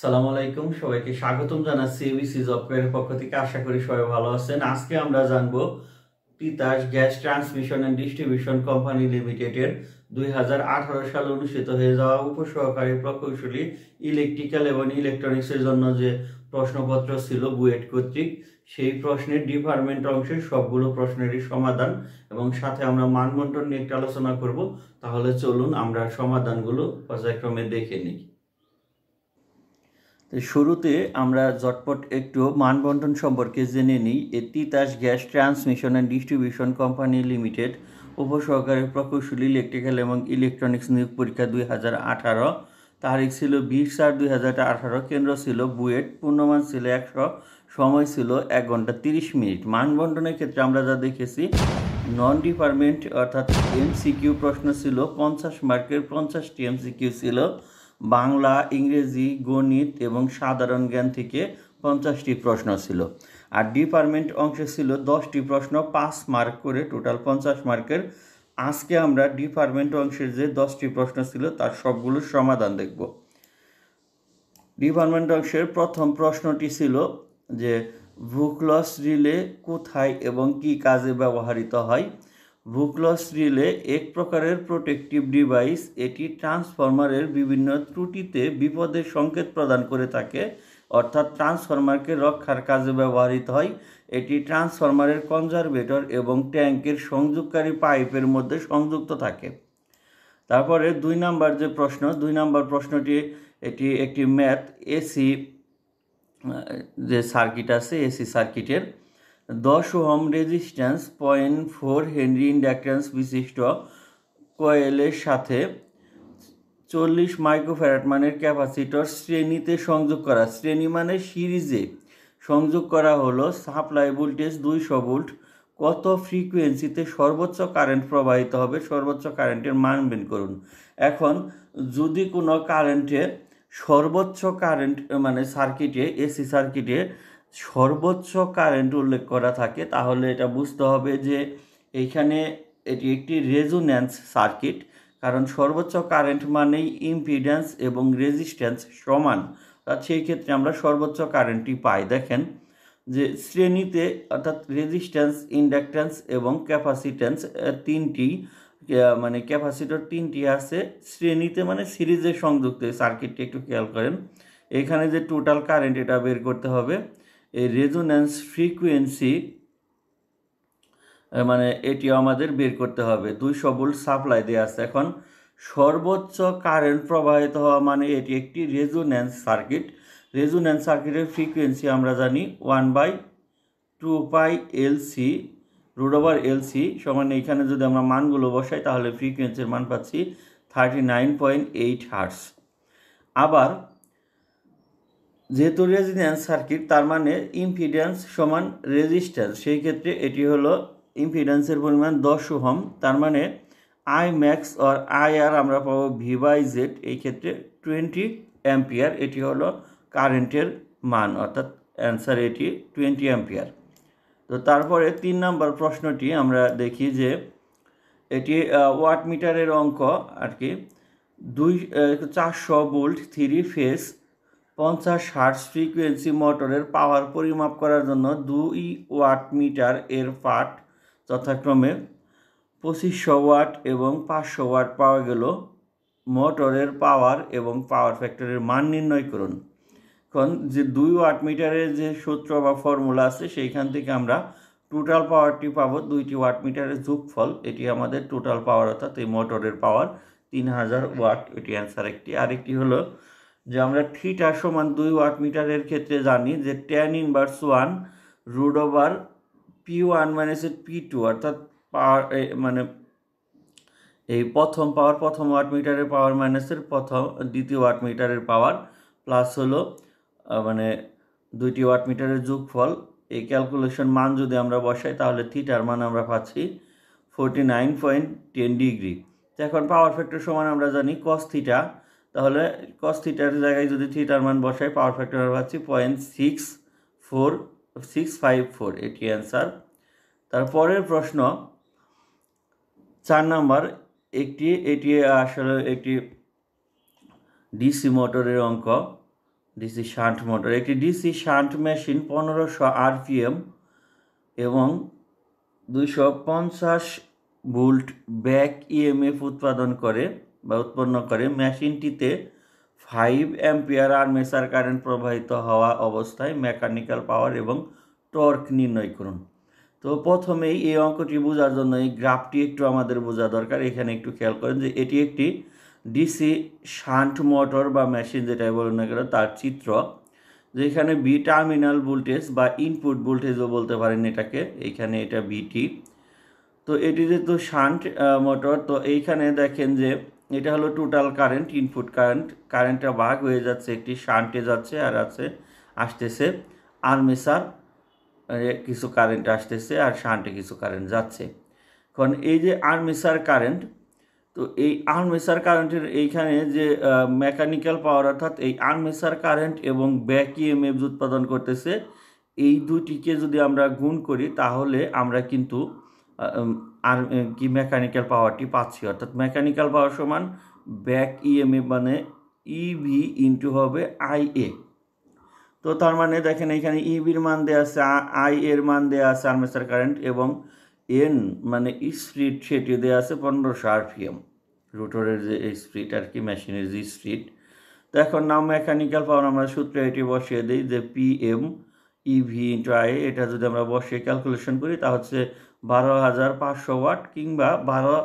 সালামু আলাইকুম সবাইকে স্বাগতম জানাচ্ছি এবিসি জব কেয়ারের পক্ষ থেকে আশা করি সবাই ভালো আছেন আজকে আমরা জানব Titas gas transmission and distribution company লিমিটেডের দুই হাজার সালে অনুষ্ঠিত হয়ে যাওয়া উপসহকারী প্রকৌশলী ইলেকট্রিক্যাল এবং ইলেকট্রনিক্সের জন্য যে প্রশ্নপত্র ছিল বুয়েট কর্তৃক সেই প্রশ্নের ডিপার্টমেন্ট অংশের সবগুলো প্রশ্নেরই সমাধান এবং সাথে আমরা মানবন্টন নিয়ে একটু আলোচনা করব তাহলে চলুন আমরা সমাধানগুলো পর্যায়ক্রমে দেখে নিই তো শুরুতে আমরা ঝটপট একটু মানবন্টন সম্পর্কে জেনে নিই এ Titas gas transmission and distribution company limited উপসহকারী প্রকৌশলী ইলেকট্রিক্যাল এবং ইলেকট্রনিক্স নিয়োগ পরীক্ষা দুই হাজার আঠারো তারিখ ছিল বিশ চার দুই হাজার আঠারো কেন্দ্র ছিল বুয়েট পূর্ণমান ছিল একশো সময় ছিল এক ঘন্টা তিরিশ মিনিট মানবন্টনের ক্ষেত্রে আমরা যা দেখেছি নন ডিপার্টমেন্ট অর্থাৎ এমসিকিউ প্রশ্ন ছিল পঞ্চাশ মার্কের পঞ্চাশটি এমসিকিউ ছিল বাংলা ইংরেজি গণিত এবং সাধারণ জ্ঞান থেকে পঞ্চাশটি প্রশ্ন ছিল আর ডিপার্টমেন্ট অংশে ছিল দশটি প্রশ্ন পাঁচ মার্ক করে টোটাল পঞ্চাশ মার্কের আজকে আমরা ডিপার্টমেন্ট অংশের যে দশটি প্রশ্ন ছিল তার সবগুলোর সমাধান দেখব ডিপার্টমেন্ট অংশের প্রথম প্রশ্নটি ছিল যে ভুকলস রিলে কোথায় এবং কি কাজে ব্যবহৃত হয় ভুকলস রিলে এক প্রকারের প্রোটেকটিভ ডিভাইস এটি ট্রান্সফরমারের বিভিন্ন ত্রুটিতে বিপদের সংকেত প্রদান করে থাকে অর্থাৎ ট্রান্সফরমারকে রক্ষার কাজে ব্যবহৃত হয় এটি ট্রান্সফরমারের কনজারভেটর এবং ট্যাঙ্কের সংযোগকারী পাইপের মধ্যে সংযুক্ত থাকে তারপরে দুই নাম্বার যে প্রশ্ন দুই নাম্বার প্রশ্নটি এটি একটি ম্যাথ এসি যে সার্কিট আছে এসি সার্কিটের দশ ohm resistance point four henry inductance বিশিষ্ট কয়েলের সাথে চল্লিশ মাইক্রোফ্যারাট মানের ক্যাপাসিটর শ্রেণীতে সংযোগ করা শ্রেণী মানে সিরিজে সংযোগ করা হলো সাপ্লাই ভোল্টেজ দুইশো ভোল্ট কত ফ্রিকুয়েন্সিতে সর্বোচ্চ কারেন্ট প্রবাহিত হবে সর্বোচ্চ কারেন্টের মান বের করুন এখন যদি কোনো কারেন্টে সর্বোচ্চ কারেন্ট মানে সার্কিটে এসি সার্কিটে সর্বোচ্চ কারেন্ট উল্লেখ করা থাকে তাহলে এটা বুঝতে হবে যে এইখানে এটি একটি রেজুন্যান্স সার্কিট কারণ সর্বোচ্চ কারেন্ট মানেই ইম্পিডেন্স এবং রেজিস্ট্যান্স সমান অর্থাৎ সেই ক্ষেত্রে আমরা সর্বোচ্চ কারেন্টটি পাই দেখেন যে শ্রেণীতে অর্থাৎ রেজিস্ট্যান্স ইন্ডাক্ট্যান্স এবং ক্যাপাসিট্যান্স তিনটি মানে ক্যাপাসিটর তিনটি আছে শ্রেণীতে মানে সিরিজে সংযুক্ত সার্কিটটি একটু খেয়াল করেন এখানে যে টোটাল কারেন্ট এটা বের করতে হবে এই রেজোন্যান্স ফ্রিকুয়েন্সি মানে এটি আমাদের বের করতে হবে দুইশো ভোল্ট সাপ্লাই দেওয়া আছে এখন সর্বোচ্চ কারেন্ট প্রবাহিত হওয়া মানে এটি একটি রেজোন্যান্স সার্কিট রেজোন্যান্স সার্কিটের ফ্রিকুয়েন্সি আমরা জানি one by two pi LC root over LC সমান এখানে যদি আমরা মানগুলো বসাই তাহলে ফ্রিকুয়েন্সির মান পাচ্ছি thirty nine point eight hertz আবার যেহেতু রেজিডেন্স সার্কিট তার মানে ইম্পিডেন্স সমান রেজিস্ট্যান্স সেই ক্ষেত্রে এটি হলো ইম্পিডেন্সের পরিমাণ দশ হোম তার মানে I max or I R আমরা পাবো ভি জেড এই ক্ষেত্রে টোয়েন্টি অ্যাম্পিয়ার এটি হলো কারেন্টের মান অর্থাৎ অ্যান্সার এটি টোয়েন্টি অ্যাম্পিয়ার তো তারপরে তিন নম্বর প্রশ্নটি আমরা দেখি যে এটি ওয়াট মিটারের অঙ্ক আর কি দুই চারশো বোল্ট থ্রি ফেস পঞ্চাশ হার্স ফ্রিকুয়েন্সি মোটরের পাওয়ার পরিমাপ করার জন্য দুই ওয়াট মিটার এর পাট যথাক্রমে পঁচিশশো ওয়াট এবং পাঁচশো ওয়াট পাওয়া গেল মোটরের পাওয়ার এবং পাওয়ার ফ্যাক্টরের মান নির্ণয় করুন এখন যে দুই ওয়াট মিটারের যে সূত্র বা ফর্মুলা আছে সেইখান থেকে আমরা টোটাল পাওয়ারটি পাবো দুইটি ওয়াট মিটারের যোগফল এটি আমাদের টোটাল পাওয়ার অর্থাৎ এই মোটরের পাওয়ার তিন হাজার ওয়াট এটি অ্যান্সার একটি আরেকটি হলো যে আমরা থিটা সমান দুই ওয়াট মিটারের ক্ষেত্রে জানি যে tan inverse one root over P one মাইনাসের পি টু অর্থাৎ পাওয়ার মানে এই প্রথম পাওয়ার প্রথম ওয়াট মিটারের পাওয়ার মাইনাসের প্রথম দ্বিতীয় ওয়াট মিটারের পাওয়ার প্লাস হলো মানে দুইটি ওয়াট মিটারের যোগফল এই ক্যালকুলেশন মান যদি আমরা বসাই তাহলে থিটার মান আমরা পাচ্ছি forty nine point ten degree এখন পাওয়ার ফ্যাক্টর সমান আমরা জানি কস থিটা তাহলে কস থিটার জায়গায় যদি থিটার মান বসাই পাওয়ার ফ্যাক্টর পাচ্ছি point six four six five four এটি অ্যান্সার তারপরের প্রশ্ন চার নাম্বার একটি এটি আসলে একটি ডিসি মোটরের অঙ্ক ডিসি শান্ট মোটর একটি ডিসি শান্ট মেশিন পনেরোশো আরপিএম এবং দুইশো পঞ্চাশ ভোল্ট ব্যাক ইএমএফ উৎপাদন করে বা উৎপন্ন করে মেশিনটিতে ফাইভ অ্যাম্পিয়ার আর্মেচার কারেন্ট প্রবাহিত হওয়া অবস্থায় মেকানিক্যাল পাওয়ার এবং টর্ক নির্ণয় করুন তো প্রথমেই এই অঙ্কটি বোঝার জন্য এই গ্রাফটি একটু আমাদের বোঝা দরকার এখানে একটু খেয়াল করেন যে এটি একটি ডিসি শান্ট মোটর বা মেশিন যেটাই বলুন না কেন তার চিত্র যেখানে বি টার্মিনাল ভোল্টেজ বা ইনপুট ভোল্টেজও বলতে পারেন এটাকে এখানে এটা বিটি তো এটি যেহেতু শান্ট মোটর তো এইখানে দেখেন যে এটা হলো টোটাল কারেন্ট ইনপুট কারেন্ট কারেন্টটা ভাগ হয়ে যাচ্ছে একটি শান্টে যাচ্ছে আর আছে আসতেছে আর্মেসার কিছু কারেন্ট আসতেছে আর শান্টে কিছু কারেন্ট যাচ্ছে এখন এই যে আর্মেসার কারেন্ট তো এই আর্মেসার কারেন্টের এইখানে যে মেকানিক্যাল পাওয়ার অর্থাৎ এই আর্মেসার কারেন্ট এবং ব্যাক ইএমএফ উৎপাদন করতেছে এই দুটিকে যদি আমরা গুণ করি তাহলে আমরা কিন্তু আর কি মেকানিক্যাল পাওয়ারটি পাচ্ছি অর্থাৎ মেকানিক্যাল পাওয়ার সমান ব্যাক এ মানে ইভি e ইন্টু হবে আই এ তো তার মানে দেখেন এখানে ইভির e মান দেওয়া আছে আই এর মান দেওয়া আছে আর্মেচার কারেন্ট এবং এন মানে স্ট্রিট সেটি দেওয়া আছে পনেরোশো আরপিএম রুটরের যে স্ট্রিট আর কি মেশিনের যে স্প্রিট তো এখন নাম মেকানিক্যাল পাওয়ার আমরা সূত্রে এটি বসিয়ে দিই যে P M E V into I এটা যদি আমরা বসিয়ে ক্যালকুলেশন করি তা হচ্ছে বারো হাজার পাঁচশো ওয়াট কিংবা বারো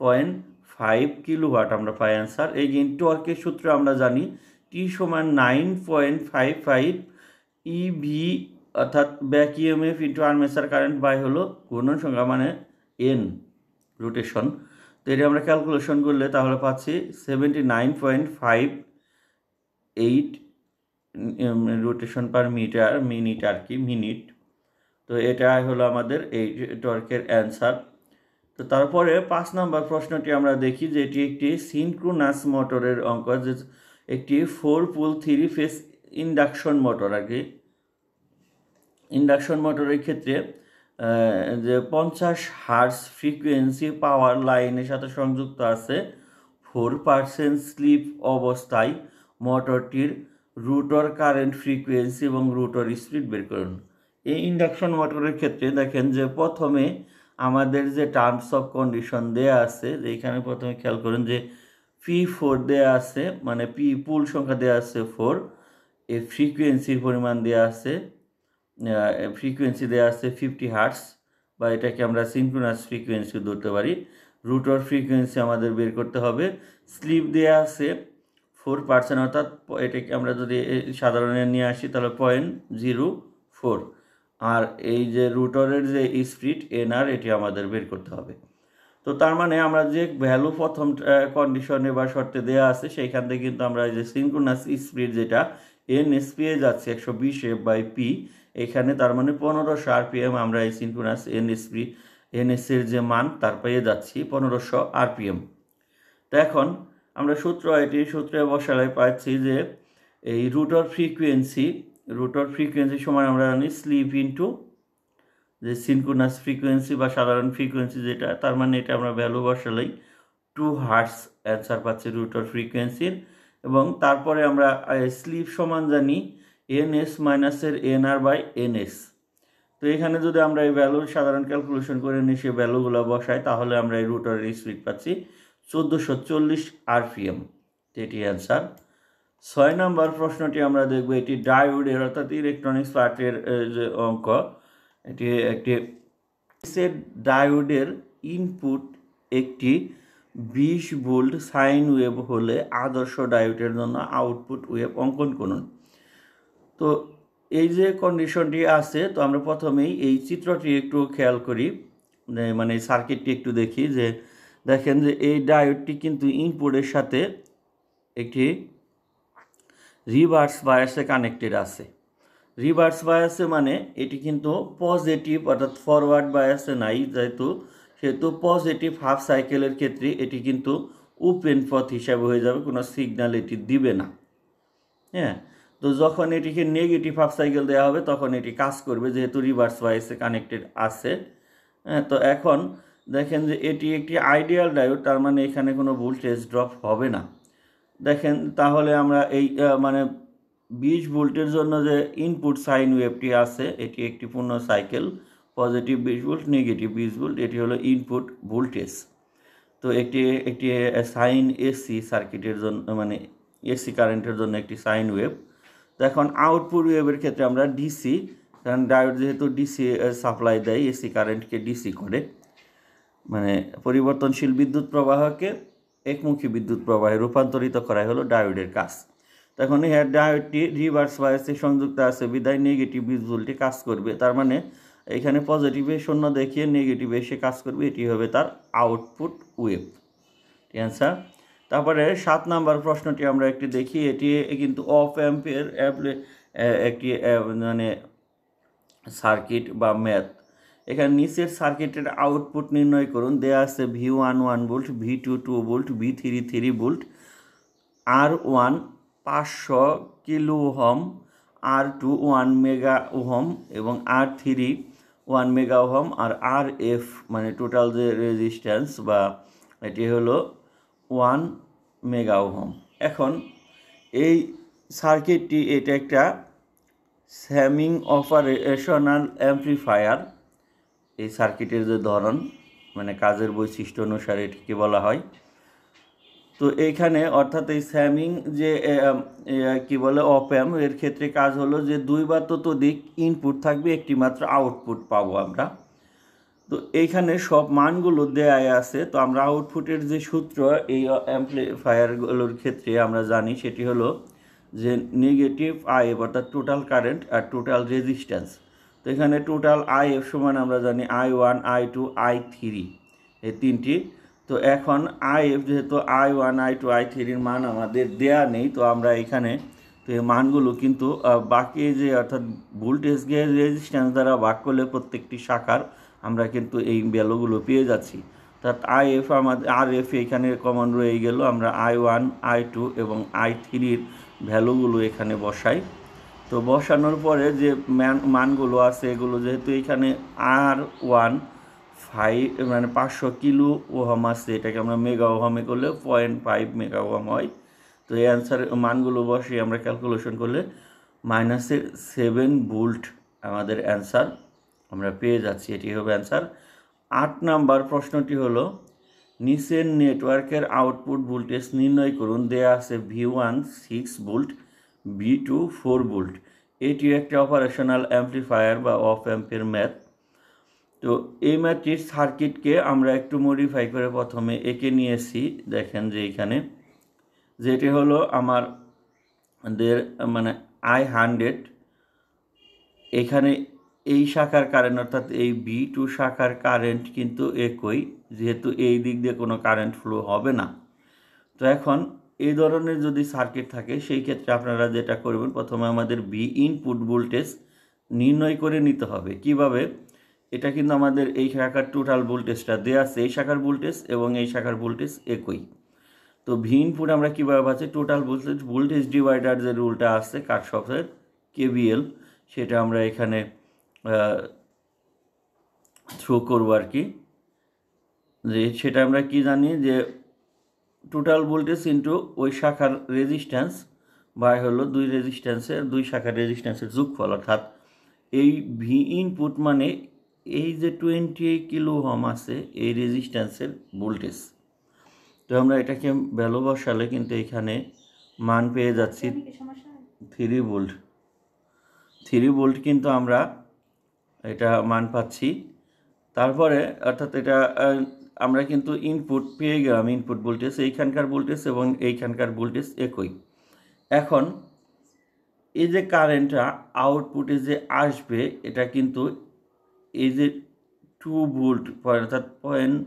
পয়েন্ট ফাইভ কিলো ওয়াট আমরা পাই অ্যান্সার এই নেটওয়ার্কের সূত্রে আমরা জানি টি সমান nine point five five E V e অর্থাৎ back EMF into armature current by হলো ঘূর্ণন সংখ্যা মানে এন রোটেশন তো এটা আমরা ক্যালকুলেশন করলে তাহলে পাচ্ছি seventy nine point five eight rotation per meter minute আর কি মিনিট তো এটাই হলো আমাদের এই টর্কের অ্যান্সার তো তারপরে পাঁচ নম্বর প্রশ্নটি আমরা দেখি যে এটি একটি সিনক্রোনাস মোটরের অঙ্ক যে একটি four pole three phase induction motor আর কি ইন্ডাকশন মোটরের ক্ষেত্রে যে পঞ্চাশ হার্স ফ্রিকুয়েন্সি পাওয়ার লাইনের সাথে সংযুক্ত আছে ফোর পার্সেন্ট স্লিপ অবস্থায় মোটরটির রুটর কারেন্ট ফ্রিকুয়েন্সি এবং রুটর স্পিড বের করুন এই ইন্ডাকশন মোটরের ক্ষেত্রে দেখেন যে প্রথমে আমাদের যে টার্মস অফ কন্ডিশন দেয়া আছে এইখানে প্রথমে খেয়াল করুন যে পি ফোর দেয়া আছে মানে পি পুল সংখ্যা দেয়া আছে ফোর এই ফ্রিকুয়েন্সির পরিমাণ দেয়া আছে ফ্রিকুয়েন্সি দেওয়া আছে ফিফটি হার্টস বা এটাকে আমরা সিনক্রোনাস ফ্রিকুয়েন্সি ধরতে পারি রুটর ফ্রিকুয়েন্সি আমাদের বের করতে হবে স্লিপ দেওয়া আছে ফোর পার্সেন্ট অর্থাৎ এটাকে আমরা যদি সাধারণের নিয়ে আসি তাহলে পয়েন্ট জিরো ফোর আর এই যে রুটরের যে স্পিড এনআর এটি আমাদের বের করতে হবে তো তার মানে আমরা যে ভ্যালু প্রথম কন্ডিশনে বা শর্তে দেওয়া আছে সেইখান থেকে কিন্তু আমরা যে সিঙ্কুনাস স্পিড যেটা এন এসপিএ যাচ্ছে একশো বিশ এফ বাই পি এখানে তার মানে পনেরোশো আরপিএম আমরা এই সিঙ্কুনাস এন এসপি এনএসের যে মান তার পেয়ে যাচ্ছি পনেরোশো আরপিএম তো এখন আমরা সূত্র এটি সূত্রে বসালে পাচ্ছি যে এই রুটর ফ্রিকুয়েন্সি রোটর ফ্রিকোয়েন্সি সময় আমরা জানি স্লিপ ইন্টু যে সিনকোনাস ফ্রিকোয়েন্সি বা সাধারণ ফ্রিকোয়েন্সি যেটা তার মানে এটা আমরা ভ্যালু বসালেই টু হার্টস অ্যান্সার পাচ্ছি রুটর ফ্রিকোয়েন্সির এবং তারপরে আমরা স্লিপ সমান জানি এন এস মাইনাসের N R by N S তো এখানে যদি আমরা এই ভ্যালু সাধারণ ক্যালকুলেশন করে নিই সে ভ্যালুগুলো বসাই তাহলে আমরা এই রুটরের স্পিড পাচ্ছি চোদ্দোশো চল্লিশ আরপিএম এটি অ্যান্সার ছয় নম্বর প্রশ্নটি আমরা দেখব এটি ডায়ুডের অর্থাৎ ইলেকট্রনিক্স পার্টের যে অঙ্ক এটি একটি ডায়ুডের ইনপুট একটি বিশ ভোল্ট সাইন ওয়েব হলে আদর্শ ডায়ুডের জন্য আউটপুট ওয়েব অঙ্কন করুন তো এই যে কন্ডিশনটি আছে তো আমরা প্রথমেই এই চিত্রটি একটু খেয়াল করি মানে সার্কিটটি একটু দেখি যে দেখেন যে এই ডায়ুডটি কিন্তু ইনপুটের সাথে একটি রিভার্স বায়াসে কানেক্টেড আছে রিভার্স বায়াসে মানে এটি কিন্তু পজিটিভ অর্থাৎ ফরওয়ার্ড বায়াসে নাই যেহেতু সেহেতু পজিটিভ হাফ সাইকেলের ক্ষেত্রে এটি কিন্তু ওপেন পথ হিসাবে হয়ে যাবে কোনো সিগন্যাল এটি দিবে না হ্যাঁ তো যখন এটিকে নেগেটিভ হাফ সাইকেল দেওয়া হবে তখন এটি কাজ করবে যেহেতু রিভার্স বায়াসে কানেক্টেড আছে হ্যাঁ তো এখন দেখেন যে এটি একটি আইডিয়াল ডায়োড তার মানে এখানে কোনো ভোল্টেজ ড্রপ হবে না দেখেন তাহলে আমরা এই মানে বিশ ভোল্টের জন্য যে ইনপুট সাইন ওয়েবটি আছে এটি একটি পূর্ণ সাইকেল পজিটিভ বিশ ভোল্ট নেগেটিভ বিশ ভোল্ট এটি হলো ইনপুট ভোল্টেজ তো একটি একটি সাইন এসি সার্কিটের জন্য মানে এসি কারেন্টের জন্য একটি সাইন ওয়েভ তো এখন আউটপুট ওয়েবের ক্ষেত্রে আমরা ডিসি কারণ ডায়োড যেহেতু ডিসি সাপ্লাই দেয় এসি কারেন্টকে ডিসি করে মানে পরিবর্তনশীল বিদ্যুৎ প্রবাহকে একমুখী বিদ্যুৎ প্রবাহে রূপান্তরিত করাই হলো ডায়োডের কাজ তখন হ্যাঁ ডায়োডটি রিভার্স বায়াসে সংযুক্ত আছে বিদায় নেগেটিভ বিদ্যুৎটি কাজ করবে তার মানে এখানে পজিটিভে শূন্য দেখিয়ে নেগেটিভে এসে কাজ করবে এটি হবে তার আউটপুট ওয়েভ অ্যান্সার তারপরে সাত নাম্বার প্রশ্নটি আমরা একটি দেখি এটি কিন্তু অফ অ্যাম্পের একটি মানে সার্কিট বা ম্যাথ এখানে নিচের সার্কিটের আউটপুট নির্ণয় করুন দেয়া আছে V one one volt V two two volt V three three volt R one পাঁচশো kilo ohm R two one mega ohm এবং R three one mega ohm আর আর এফ মানে টোটাল যে রেজিস্ট্যান্স বা এটি হলো ওয়ান মেগা ওহম এখন এই সার্কিটটি এটা একটা স্যামিং অপারেশনাল অ্যাম্প্লিফায়ার এই সার্কিটের যে ধরন মানে কাজের বৈশিষ্ট্য অনুসারে এটিকে বলা হয় তো এইখানে অর্থাৎ এই স্যামিং যে কি বলে অপ্যাম এর ক্ষেত্রে কাজ হলো যে দুই বা ততোধিক ইনপুট থাকবে একটি মাত্র আউটপুট পাবো আমরা তো এইখানে সব মানগুলো দেয়াই আছে তো আমরা আউটপুটের যে সূত্র এই অ্যাম্প্লিফায়ারগুলোর ক্ষেত্রে আমরা জানি সেটি হলো যে নেগেটিভ আই অর্থাৎ টোটাল কারেন্ট আর টোটাল রেজিস্ট্যান্স তো এখানে টোটাল আই এফ সমান আমরা জানি I one I two I three এই তিনটি তো এখন আই এফ যেহেতু I one I two I থ্রির মান আমাদের দেয়া নেই তো আমরা এখানে তো এই মানগুলো কিন্তু বাকি যে অর্থাৎ ভোল্টেজ গিয়ে রেজিস্ট্যান্স দ্বারা ভাগ করলে প্রত্যেকটি শাখার আমরা কিন্তু এই ভ্যালুগুলো পেয়ে যাচ্ছি অর্থাৎ আই এফ আমাদের আর এফ এখানে কমন রয়ে গেল আমরা আই ওয়ান আই টু এবং আই থ্রির ভ্যালুগুলো এখানে বসাই তো বসানোর পরে যে ম্যান মানগুলো আছে এগুলো যেহেতু এখানে আর ওয়ান ফাইভ মানে পাঁচশো কিলো ওহম আছে এটাকে আমরা মেগা ওহমে করলে পয়েন্ট ফাইভ মেগা ওহম হয় তো এই অ্যান্সার মানগুলো বসে আমরা ক্যালকুলেশন করলে মাইনাসের সেভেন বুল্ট আমাদের অ্যান্সার আমরা পেয়ে যাচ্ছি এটি হবে অ্যান্সার আট নাম্বার প্রশ্নটি হলো নিচের নেটওয়ার্কের আউটপুট ভোল্টেজ নির্ণয় করুন দেয়া আছে V one six volt V two four volt এটি একটি অপারেশনাল অ্যাম্পলিফায়ার বা অফ অ্যাম্পের ম্যাথ তো এই ম্যাথটির সার্কিটকে আমরা একটু মডিফাই করে প্রথমে এঁকে নিয়েছি দেখেন যে এখানে যেটি হলো আমার দের মানে আই হান্ড্রেড এখানে এই শাখার কারেন্ট অর্থাৎ এই বি টু শাখার কারেন্ট কিন্তু একই যেহেতু এই দিক দিয়ে কোনো কারেন্ট ফ্লো হবে না তো এখন এই ধরনের যদি সার্কিট থাকে সেই ক্ষেত্রে আপনারা যেটা করবেন প্রথমে আমাদের বি ইনপুট ভোল্টেজ নির্ণয় করে নিতে হবে কিভাবে এটা কিন্তু আমাদের এই শাখার টোটাল ভোল্টেজটা দেওয়া আছে এই শাখার ভোল্টেজ এবং এই শাখার ভোল্টেজ একই তো ভি ইনপুট আমরা কীভাবে পাচ্ছি টোটাল ভোল্টেজ ভোল্টেজ ডিভাইডার যে রুলটা আসছে কাটসফের কেবিএল সেটা আমরা এখানে থ্রো করবো আর কি যে সেটা আমরা কি জানি যে টোটাল ভোল্টেজ ইন্টু ওই শাখার রেজিস্ট্যান্স বাই হলো দুই রেজিস্ট্যান্সের দুই শাখার রেজিস্ট্যান্সের যোগফল অর্থাৎ এই ভি ইনপুট মানে এই যে টোয়েন্টি কিলো হোম আছে এই রেজিস্ট্যান্সের ভোল্টেজ তো আমরা এটাকে ভ্যালু বসালে কিন্তু এখানে মান পেয়ে যাচ্ছি থ্রি ভোল্ট থ্রি ভোল্ট কিন্তু আমরা এটা মান পাচ্ছি তারপরে অর্থাৎ এটা আমরা কিন্তু ইনপুট পেয়ে গেলাম ইনপুট ভোল্টেজ এইখানকার ভোল্টেজ এবং এইখানকার ভোল্টেজ একই এখন এই যে কারেন্টটা আউটপুটে যে আসবে এটা কিন্তু এই যে টু ভোল্ট অর্থাৎ পয়েন্ট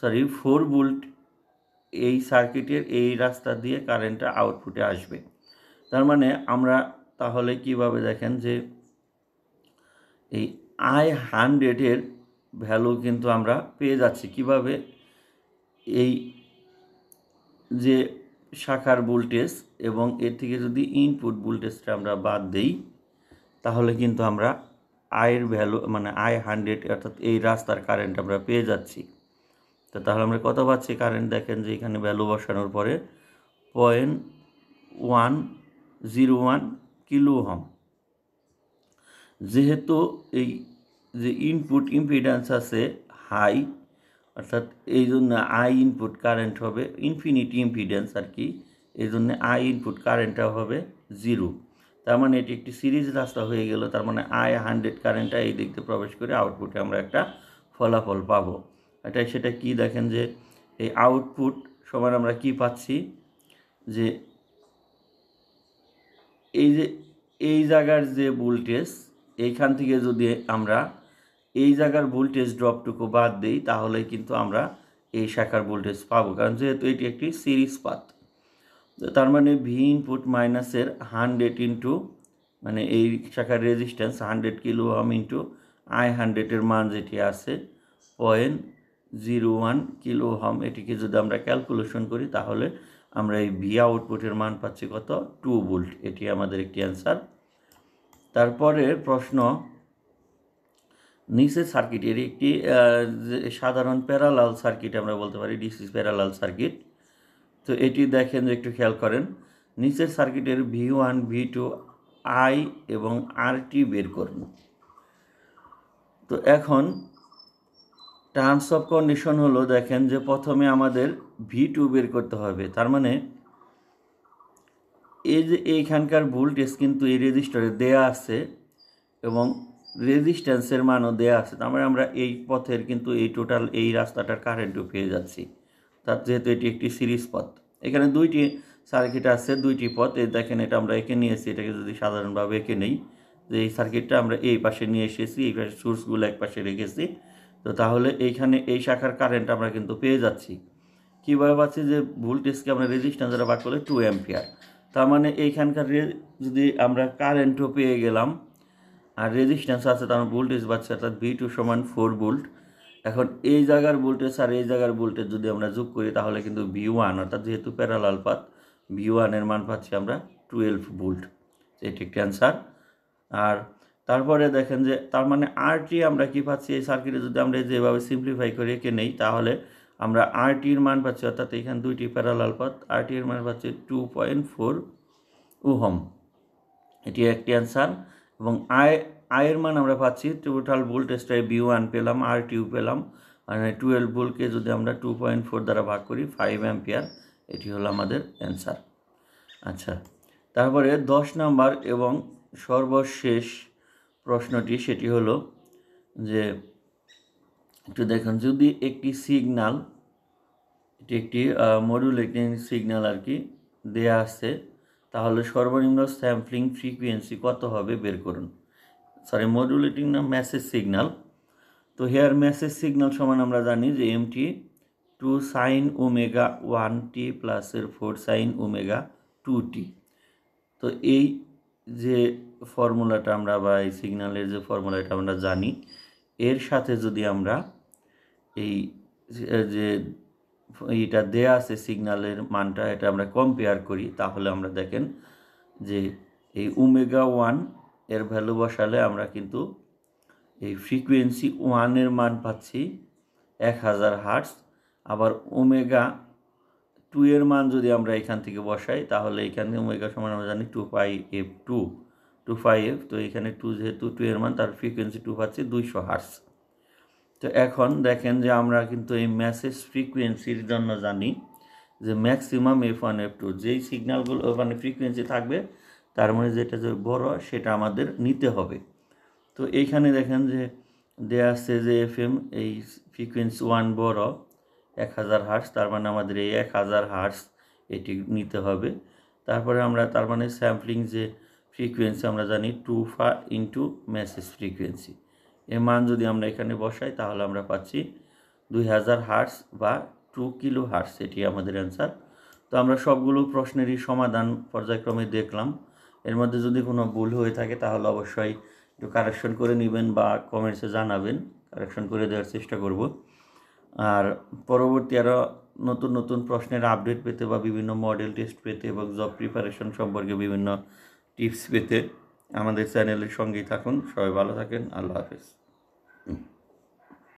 সরি ফোর ভোল্ট এই সার্কিটের এই রাস্তা দিয়ে কারেন্টটা আউটপুটে আসবে তার মানে আমরা তাহলে কিভাবে দেখেন যে এই আই হান্ড্রেডের ভ্যালু কিন্তু আমরা পেয়ে যাচ্ছি কিভাবে এই যে শাখার ভোল্টেজ এবং এর থেকে যদি ইনপুট ভোল্টেজটা আমরা বাদ দেই তাহলে কিন্তু আমরা আয়ের ভ্যালু মানে আই হান্ড্রেড অর্থাৎ এই রাস্তার কারেন্ট আমরা পেয়ে যাচ্ছি তো তাহলে আমরা কত পাচ্ছি কারেন্ট দেখেন যে এখানে ভ্যালু বসানোর পরে point one zero one kilo ohm যেহেতু এই যে ইনপুট ইম্পিডেন্স আছে হাই অর্থাৎ এই জন্য আই ইনপুট কারেন্ট হবে ইনফিনিটি ইম্পিডেন্স আর কি এই জন্য আই ইনপুট কারেন্টটা হবে জিরো তার মানে এটি একটি সিরিজ রাস্তা হয়ে গেল তার মানে আই হান্ড্রেড কারেন্টটা এই দিক প্রবেশ করে আউটপুটে আমরা একটা ফলাফল পাব এটা সেটা কি দেখেন যে এই আউটপুট সময় আমরা কি পাচ্ছি যে এই যে এই জায়গার যে ভোল্টেজ এইখান থেকে যদি আমরা এই জায়গার ভোল্টেজ ড্রপটুকু বাদ দিই তাহলে কিন্তু আমরা এই শাখার ভোল্টেজ পাবো কারণ যেহেতু এটি একটি সিরিজ পাত তার মানে ভি ইনপুট মাইনাসের হান্ড্রেড ইন্টু মানে এই শাখার resistance hundred kilo ohm into I হান্ড্রেডের মান যেটি আছে পয়েন্ট জিরো ওয়ান কিলো হাম এটিকে যদি আমরা ক্যালকুলেশন করি তাহলে আমরা এই ভি আউটপুটের মান পাচ্ছি কত টু ভোল্ট এটি আমাদের একটি অ্যান্সার তারপরে প্রশ্ন নিচের সার্কিট এর একটি সাধারণ প্যারালাল সার্কিট আমরা বলতে পারি ডিসি প্যারালাল সার্কিট তো এটি দেখেন একটু খেয়াল করেন নিচের সার্কিটের V one V two I এবং আর টি বের করুন তো এখন টার্মস অফ কন্ডিশন হলো দেখেন যে প্রথমে আমাদের ভি টু বের করতে হবে তার মানে এই যে এইখানকার ভোল্টেজ কিন্তু এই রেজিস্টারে দেয়া আছে এবং রেজিস্ট্যান্সের মানও দেওয়া আছে তার মানে আমরা এই পথের কিন্তু এই টোটাল এই রাস্তাটার কারেন্টও পেয়ে যাচ্ছি তার যেহেতু এটি একটি সিরিজ পথ এখানে দুইটি সার্কিট আছে দুইটি পথ এই দেখেন এটা আমরা এঁকে নিয়েছি এটাকে যদি সাধারণভাবে এঁকে নেই যে এই সার্কিটটা আমরা এই পাশে নিয়ে এসেছি এই পাশে সোর্সগুলো এক পাশে রেখেছি তো তাহলে এইখানে এই শাখার কারেন্ট আমরা কিন্তু পেয়ে যাচ্ছি কীভাবে পাচ্ছি যে ভোল্টেজকে আমরা রেজিস্ট্যান্স দ্বারা করলে টু অ্যাম্পিয়ার তার মানে এইখানকার যদি আমরা কারেন্টও পেয়ে গেলাম আর রেজিস্ট্যান্স আছে তার ভোল্টেজ পাচ্ছি অর্থাৎ ভি টু সমান ফোর ভোল্ট এখন এই জায়গার ভোল্টেজ আর এই জায়গার ভোল্টেজ যদি আমরা যোগ করি তাহলে কিন্তু ভি ওয়ান অর্থাৎ যেহেতু প্যারালাল পাত ভি ওয়ানের মান পাচ্ছি আমরা টুয়েলভ ভোল্ট এটি একটি অ্যান্সার আর তারপরে দেখেন যে তার মানে আরটি আমরা কি পাচ্ছি এই সার্কিটে যদি আমরা যেভাবে সিম্পলিফাই করে এঁকে নেই তাহলে আমরা আরটির মান পাচ্ছি অর্থাৎ এখানে দুইটি প্যারালাল পথ আরটির মান পাচ্ছি টু পয়েন্ট ফোর ওহম এটি একটি অ্যান্সার এবং আয় আয়ের মান আমরা পাচ্ছি টোটাল ভোল্ট টেস্টায় বিউ ওয়ান পেলাম আর টিউ পেলাম মানে টুয়েলভ ভোল্টকে যদি আমরা টু পয়েন্ট ফোর দ্বারা ভাগ করি ফাইভ অ্যাম্পিয়ার এটি হলো আমাদের অ্যান্সার আচ্ছা তারপরে দশ নাম্বার এবং সর্বশেষ প্রশ্নটি সেটি হলো যে একটু দেখুন যদি একটি সিগনাল এটি একটি মডুলেটিং সিগনাল আর কি দেয়া আসছে তাহলে সর্বনিম্ন স্যাম্পলিং ফ্রিকুয়েন্সি কত হবে বের করুন সরি মডুলেটিং না মেসেজ সিগনাল তো হেয়ার মেসেজ সিগনাল সমান আমরা জানি যে M T two sine omega one T প্লাসের four sine omega two T তো এই যে ফর্মুলাটা আমরা বা এই সিগনালের যে ফর্মুলাটা আমরা জানি এর সাথে যদি আমরা এই যে এটা দেয়া আছে সিগনালের মানটা এটা আমরা কম্পেয়ার করি তাহলে আমরা দেখেন যে এই ওমেগা ওয়ান এর ভ্যালু বসালে আমরা কিন্তু এই ফ্রিকুয়েন্সি ওয়ানের মান পাচ্ছি এক হাজার হার্টস আবার ওমেগা টু এর মান যদি আমরা এখান থেকে বসাই তাহলে এখানে ওমেগা সমান আমরা জানি two pi F two two five F তো এখানে টু যেহেতু টু এর মান তার ফ্রিকুয়েন্সি টু পাচ্ছি দুইশো হার্টস তো এখন দেখেন যে আমরা কিন্তু এই ম্যাসেজ ফ্রিকুয়েন্সির জন্য জানি যে maximum F one F two যেই সিগন্যালগুলো মানে ফ্রিকুয়েন্সি থাকবে তার মানে যেটা যে বড় সেটা আমাদের নিতে হবে তো এইখানে দেখেন যে দেয়া আসছে যে এফ এম এই ফ্রিকুয়েন্সি ওয়ান বড় এক হাজার হার্স তার মানে আমাদের এই এক হাজার হার্স এটি নিতে হবে তারপরে আমরা তার মানে স্যাম্পলিং যে ফ্রিকুয়েন্সি আমরা জানি টু ফা ইন্টু মেসেজ ফ্রিকুয়েন্সি এর মান যদি আমরা এখানে বসাই তাহলে আমরা পাচ্ছি দুই হাজার হার্স বা টু কিলো হার্স এটি আমাদের অ্যান্সার তো আমরা সবগুলো প্রশ্নেরই সমাধান পর্যায়ক্রমে দেখলাম এর মধ্যে যদি কোনো ভুল হয়ে থাকে তাহলে অবশ্যই একটু কারেকশন করে নেবেন বা কমেন্টসে জানাবেন কারেকশন করে দেওয়ার চেষ্টা করব আর পরবর্তী আরও নতুন নতুন প্রশ্নের আপডেট পেতে বা বিভিন্ন মডেল টেস্ট পেতে এবং জব প্রিপারেশন সম্পর্কে বিভিন্ন টিপস পেতে আমাদের চ্যানেলের সঙ্গেই থাকুন সবাই ভালো থাকেন আল্লাহ হাফেজ